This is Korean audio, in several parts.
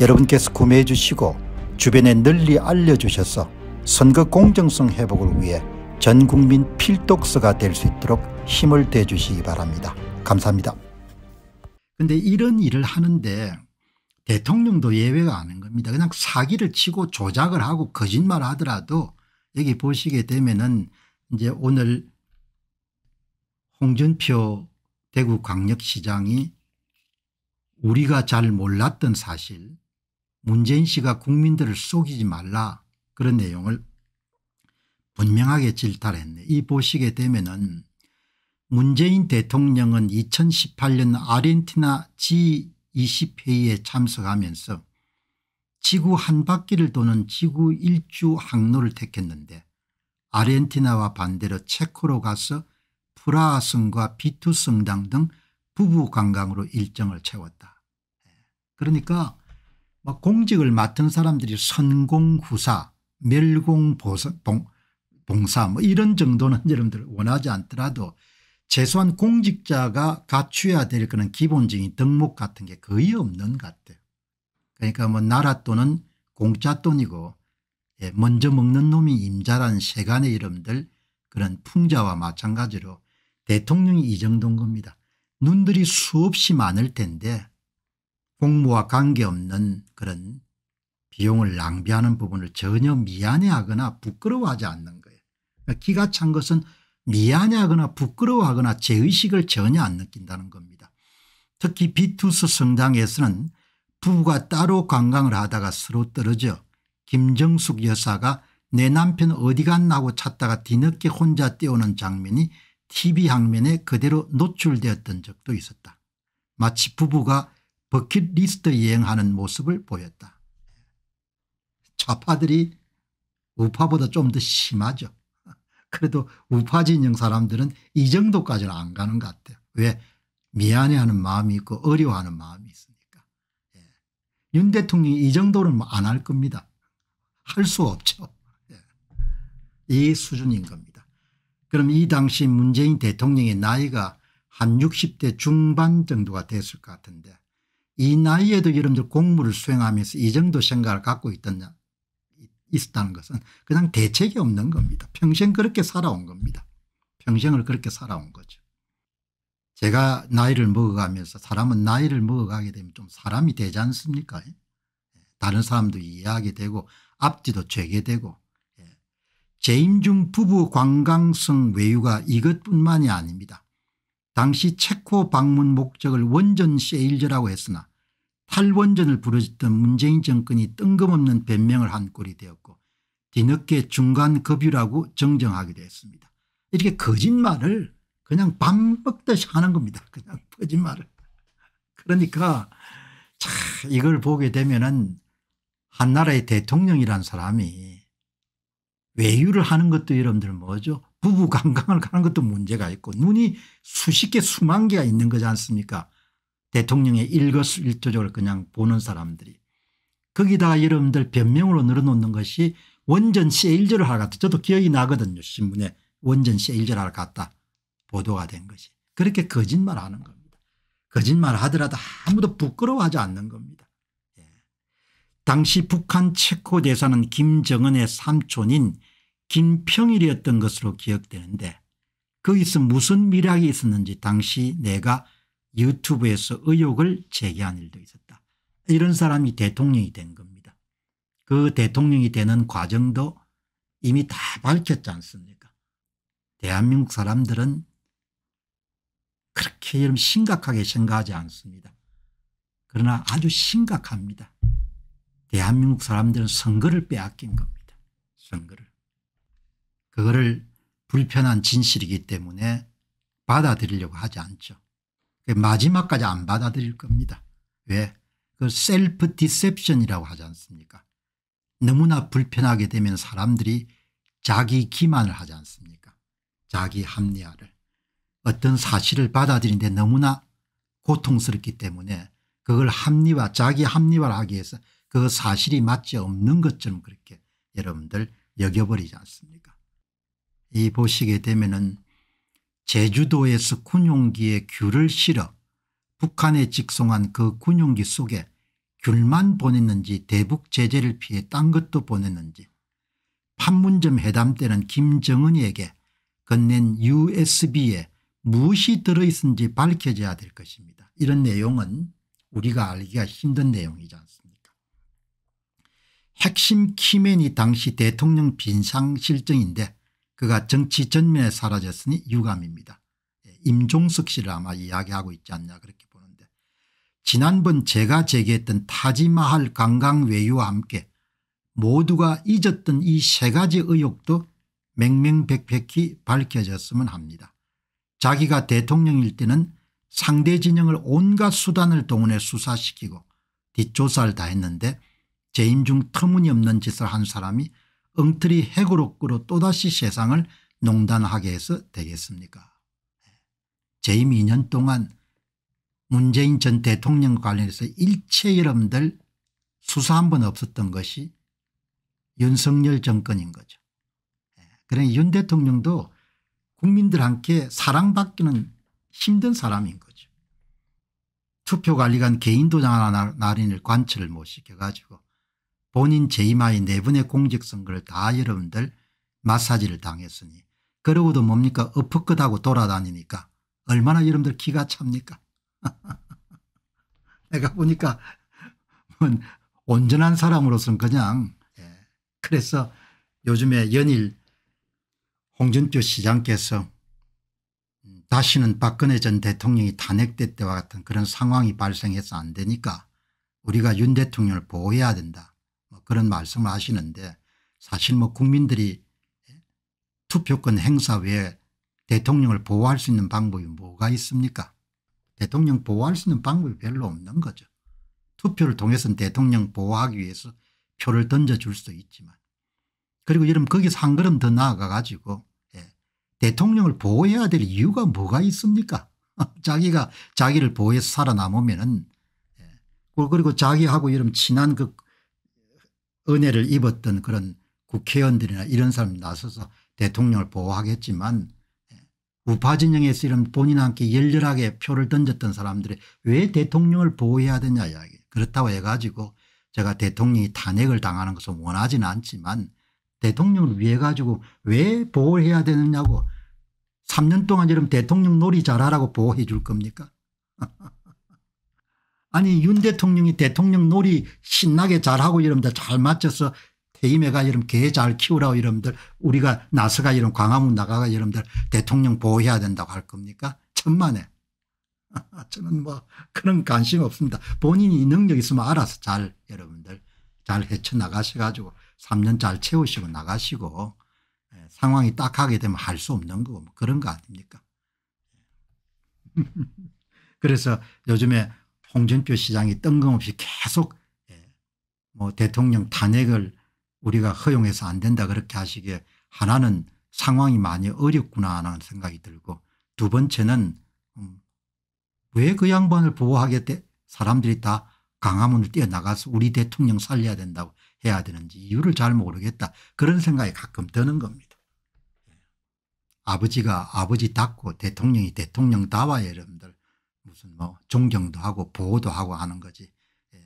여러분께서 구매해 주시고 주변에 널리 알려주셔서 선거 공정성 회복을 위해 전국민 필독서가 될 수 있도록 힘을 대주시기 바랍니다. 감사합니다. 근데 이런 일을 하는데 대통령도 예외가 아닌 겁니다. 그냥 사기를 치고 조작을 하고 거짓말 하더라도 여기 보시게 되면은 이제 오늘 홍준표 대구광역시장이 우리가 잘 몰랐던 사실 문재인 씨가 국민들을 속이지 말라 그런 내용을 분명하게 질타했네. 를이 보시게 되면은 문재인 대통령은 2018년 아르헨티나 G20 회의에 참석하면서 지구 한 바퀴를 도는 지구 일주 항로를 택했는데 아르헨티나와 반대로 체코로 가서 프라하성과 비투성당 등 부부관광으로 일정을 채웠다. 예. 그러니까 막 공직을 맡은 사람들이 선공후사 멸공봉사 뭐 이런 정도는 여러분들 원하지 않더라도 최소한 공직자가 갖추어야 될 그런 기본적인 덕목 같은 게 거의 없는 것 같아요. 그러니까 뭐 나라 또는 공짜 돈이고 예, 먼저 먹는 놈이 임자란 세간의 이름들 그런 풍자와 마찬가지로 대통령이 이 정도인 겁니다. 눈들이 수없이 많을 텐데 공무와 관계없는 그런 비용을 낭비하는 부분을 전혀 미안해하거나 부끄러워하지 않는 거예요. 그러니까 기가 찬 것은 미안해하거나 부끄러워하거나 제의식을 전혀 안 느낀다는 겁니다. 특히 비투스 성당에서는 부부가 따로 관광을 하다가 서로 떨어져 김정숙 여사가 내 남편 어디 갔나고 찾다가 뒤늦게 혼자 뛰어오는 장면이 TV 항면에 그대로 노출되었던 적도 있었다. 마치 부부가 버킷리스트 이행하는 모습을 보였다. 좌파들이 우파보다 좀 더 심하죠. 그래도 우파 진영 사람들은 이 정도까지는 안 가는 것 같아요. 왜? 미안해하는 마음이 있고 어려워하는 마음이 있으니까. 예. 윤 대통령이 이 정도는 뭐 안할 겁니다. 할 수 없죠. 예. 이 수준인 겁니다. 그럼 이 당시 문재인 대통령의 나이가 한 60대 중반 정도가 됐을 것 같은데 이 나이에도 여러분들 공무를 수행하면서 이 정도 생각을 갖고 있던, 있었다는 것은 그냥 대책이 없는 겁니다. 평생 그렇게 살아온 겁니다. 평생을 그렇게 살아온 거죠. 제가 나이를 먹어가면서 사람은 나이를 먹어가게 되면 좀 사람이 되지 않습니까? 예. 다른 사람도 이해하게 되고 앞뒤도 죄게 되고 재임중 예. 부부 관광성 외유가 이것뿐만이 아닙니다. 당시 체코 방문 목적을 원전 세일즈라고 했으나 탈원전을 부르짖던 문재인 정권이 뜬금없는 변명을 한 꼴이 되었고 뒤늦게 중간급유라고 정정하기도 했습니다. 이렇게 거짓말을 그냥 밥 먹듯이 하는 겁니다. 그냥 거짓말을. 그러니까 차 이걸 보게 되면은 한 나라의 대통령이란 사람이 외유를 하는 것도 여러분들 뭐죠? 부부관광을 가는 것도 문제가 있고 눈이 수십 개 수만 개가 있는 거지 않습니까? 대통령의 일거수일투족을 그냥 보는 사람들이 거기다 여러분들 변명으로 늘어놓는 것이 원전 세일절을 하러 갔다. 저도 기억이 나거든요. 신문에 원전 세일절 하러 갔다 보도가 된 것이. 그렇게 거짓말하는 겁니다. 거짓말하더라도 을 아무도 부끄러워하지 않는 겁니다. 예. 당시 북한 체코 대사는 김정은의 삼촌인 김평일이었던 것으로 기억되는데 거기서 무슨 미락이 있었는지 당시 내가 유튜브에서 의혹을 제기한 일도 있었다. 이런 사람이 대통령이 된 겁니다. 그 대통령이 되는 과정도 이미 다 밝혔지 않습니까 대한민국 사람들은 그렇게 심각하게 생각하지 않습니다. 그러나 아주 심각합니다. 대한민국 사람들은 선거를 빼앗긴 겁니다. 선거를. 그거를 불편한 진실이기 때문에 받아들이려고 하지 않죠. 마지막까지 안 받아들일 겁니다. 왜? 그 셀프 디셉션이라고 하지 않습니까? 너무나 불편하게 되면 사람들이 자기 기만을 하지 않습니까? 자기 합리화를. 어떤 사실을 받아들이데 너무나 고통스럽기 때문에 그걸 합리화 자기 합리화를 하기 위해서 그 사실이 맞지 없는 것처럼 그렇게 여러분들 여겨버리지 않습니까 이 보시게 되면 은 제주도에서 군용기에 귤을 실어 북한에 직송한 그 군용기 속에 귤만 보냈는지 대북 제재를 피해 딴 것도 보냈는지 판문점 회담 때는 김정은에게 이 건넨 usb에 무엇이 들어있는지 밝혀져야 될 것입니다. 이런 내용은 우리가 알기가 힘든 내용이지 않습니까 핵심 키맨이 당시 대통령 빈상실정인데 그가 정치 전면에 사라졌으니 유감입니다. 예, 임종석 씨를 아마 이야기하고 있지 않냐 그렇게 보는데 지난번 제가 제기했던 타지마할 관광 외유와 함께 모두가 잊었던 이 세 가지 의혹도 맹맹백백히 밝혀졌으면 합니다. 자기가 대통령일 때는 상대 진영을 온갖 수단을 동원해 수사시키고 뒷조사를 다 했는데 재임 중 터무니없는 짓을 한 사람이 엉터리 핵구록으로 또다시 세상을 농단하게 해서 되겠습니까 재임 2년 동안 문재인 전 대통령 관련해서 일체 여러분들 수사 한 번 없었던 것이 윤석열 정권인 거죠. 그러니 윤 대통령도 국민들 함께 사랑받기는 힘든 사람인 거죠. 투표관리관 개인 도장 하나 날인을 관철을 못 시켜가지고 본인 재임하의 내 네 분의 공직선거를 다 여러분들 마사지를 당했으니 그러고도 뭡니까 엎 어프끝하고 돌아다니니까 얼마나 여러분들 기가 찹니까 내가 보니까 온전한 사람으로서는 그냥 예. 그래서 요즘에 연일 홍준표 시장께서 다시는 박근혜 전 대통령이 탄핵됐 때와 같은 그런 상황이 발생해서 안 되니까 우리가 윤 대통령을 보호해야 된다. 그런 말씀을 하시는데 사실 뭐 국민들이 투표권 행사 외에 대통령을 보호할 수 있는 방법이 뭐가 있습니까 대통령 보호할 수 있는 방법이 별로 없는 거죠. 투표를 통해서는 대통령 보호하기 위해서 표를 던져줄 수도 있지만 그리고 여러분 거기서 한 걸음 더 나아가 가지고 예. 대통령을 보호해야 될 이유가 뭐가 있습니까 자기가 자기를 보호해서 살아남으면 은 예. 그리고 자기하고 여러분 친한 그 은혜를 입었던 그런 국회의원들이나 이런 사람이 나서서 대통령을 보호하겠지만 예, 우파 진영에서 이런 본인한테 열렬하게 표를 던졌던 사람들이 왜 대통령을 보호해야 되냐 이야기 그렇다고 해가지고 제가 대통령이 탄핵을 당하는 것을 원하지는 않지만 대통령을 위해 가지고 왜 보호해야 되느냐고 3년 동안 이런 대통령 놀이 잘하라고 보호해 줄 겁니까 아니 윤 대통령이 대통령 놀이 신나게 잘하고 이러면잘 맞춰서 대임해가 이러면개 잘 키우라고 이러면 우리가 나서가 이런 광화문 나가가 이러면 대통령 보호해야 된다고 할 겁니까 천만에 저는 뭐 그런 관심 없습니다 본인이 능력 있으면 알아서 잘 여러분들 잘 헤쳐나가셔 가지고 3년 잘 채우시고 나가시고 예, 상황이 딱하게 되면 할 수 없는 거고 뭐 그런 거 아닙니까 그래서 요즘에 홍준표 시장이 뜬금없이 계속 예, 뭐 대통령 탄핵을 우리가 허용해서 안 된다 그렇게 하시기에 하나는 상황이 많이 어렵구나 하는 생각이 들고 두 번째는 음, 왜그 양반을 보호하겠대 사람들이 다 강화문을 뛰어나가서 우리 대통령 살려야 된다고 해야 되는지 이유를 잘 모르겠다 그런 생각이 가끔 드는 겁니다. 예. 아버지가 아버지 답고 대통령이 대통령다와 여러분들 무슨 뭐 존경도 하고 보호도 하고 하는 거지. 예.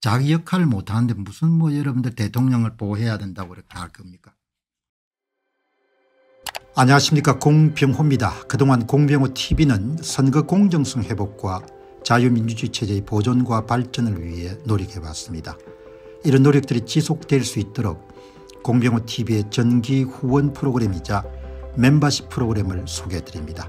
자기 역할을 못하는데 무슨 뭐 여러분들 대통령을 보호해야 된다고 그렇게 할 겁니까? 안녕하십니까 공병호입니다. 그동안 공병호 tv는 선거 공정성 회복과 자유민주주의 체제의 보존과 발전을 위해 노력해왔습니다. 이런 노력들이 지속될 수 있도록 공병호 tv의 전기 후원 프로그램이자 멤버십 프로그램을 소개해드립니다.